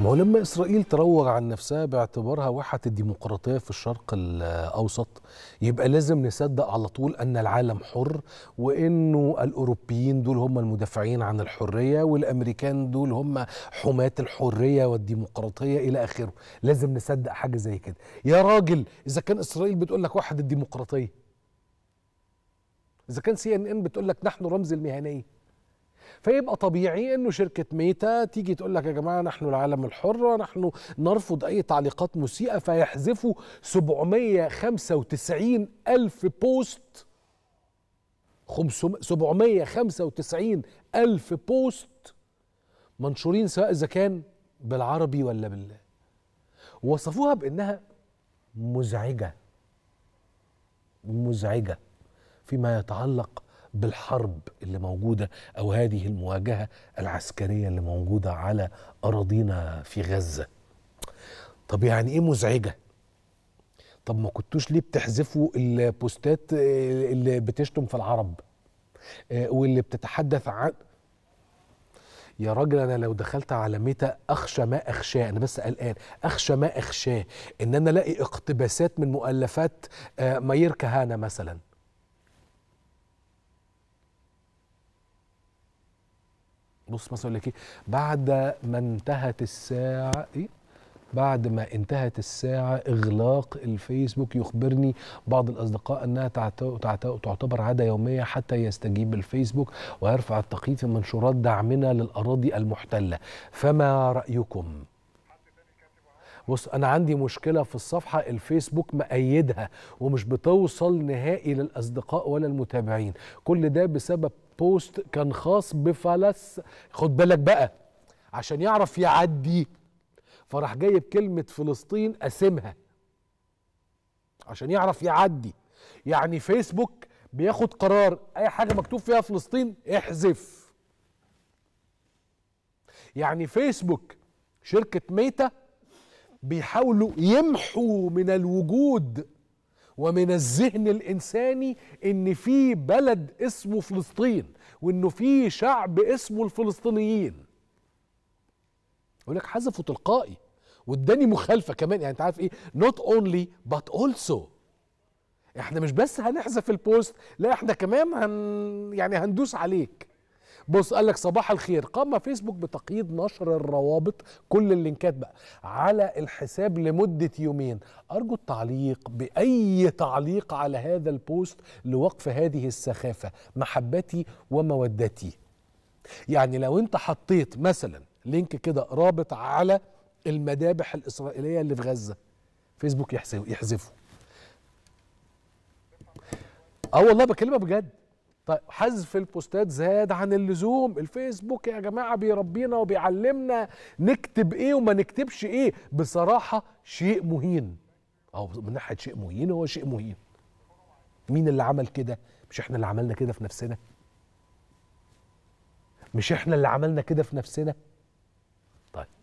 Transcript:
ما هو لما اسرائيل تروج عن نفسها باعتبارها واحة الديمقراطيه في الشرق الاوسط يبقى لازم نصدق على طول ان العالم حر وانه الاوروبيين دول هم المدافعين عن الحريه والامريكان دول هم حماة الحريه والديمقراطيه الى اخره لازم نصدق حاجه زي كده يا راجل اذا كان اسرائيل بتقول لك واحه الديمقراطيه اذا كان سي ان ان بتقول لك نحن رمز المهنيه فيبقى طبيعي انه شركه ميتا تيجي تقول لك يا جماعه نحن العالم الحر ونحن نرفض اي تعليقات مسيئه فيحذفوا 795 الف بوست 795 ألف بوست منشورين سواء إذا كان بالعربي ولا بال وصفوها بأنها مزعجة مزعجة فيما يتعلق بالحرب اللي موجوده او هذه المواجهه العسكريه اللي موجوده على اراضينا في غزه طب يعني ايه مزعجه طب ما كنتوش ليه بتحذفوا البوستات اللي بتشتم في العرب آه، واللي بتتحدث عن يا راجل انا لو دخلت على ميتا اخشى ما اخشاه انا بس قلقان اخشى ما اخشاه ان انا الاقي اقتباسات من مؤلفات آه، ماير كهانه مثلا بص مثلا يقول لك ايه بعد ما انتهت الساعه ايه بعد ما انتهت الساعة إغلاق الفيسبوك يخبرني بعض الأصدقاء أنها تعتبر عادة يومية حتى يستجيب الفيسبوك ويرفع التقييم في منشورات دعمنا للأراضي المحتلة فما رأيكم؟ بص انا عندي مشكله في الصفحه الفيسبوك مأيدها ومش بتوصل نهائي للاصدقاء ولا المتابعين كل ده بسبب بوست كان خاص بفلس خد بالك بقى عشان يعرف يعدي فراح جايب كلمه فلسطين قاسمها عشان يعرف يعدي يعني فيسبوك بياخد قرار اي حاجه مكتوب فيها فلسطين احذف يعني فيسبوك شركه ميتا بيحاولوا يمحوا من الوجود ومن الذهن الانساني ان في بلد اسمه فلسطين وانه في شعب اسمه الفلسطينيين يقول لك حذفه تلقائي واداني مخالفه كمان يعني انت عارف ايه نوت اونلي بات اولسو احنا مش بس هنحذف البوست لا احنا كمان هن يعني هندوس عليك بص قال لك صباح الخير قام فيسبوك بتقييد نشر الروابط كل اللينكات بقى على الحساب لمده يومين ارجو التعليق باي تعليق على هذا البوست لوقف هذه السخافه محبتي ومودتي يعني لو انت حطيت مثلا لينك كده رابط على المذابح الاسرائيليه اللي في غزه فيسبوك يحذفه اه والله بكلمك بجد طيب حذف البوستات زاد عن اللزوم الفيسبوك يا جماعه بيربينا وبيعلمنا نكتب ايه وما نكتبش ايه بصراحه شيء مهين او من ناحيه شيء مهين هو شيء مهين مين اللي عمل كده مش احنا اللي عملنا كده في نفسنا مش احنا اللي عملنا كده في نفسنا طيب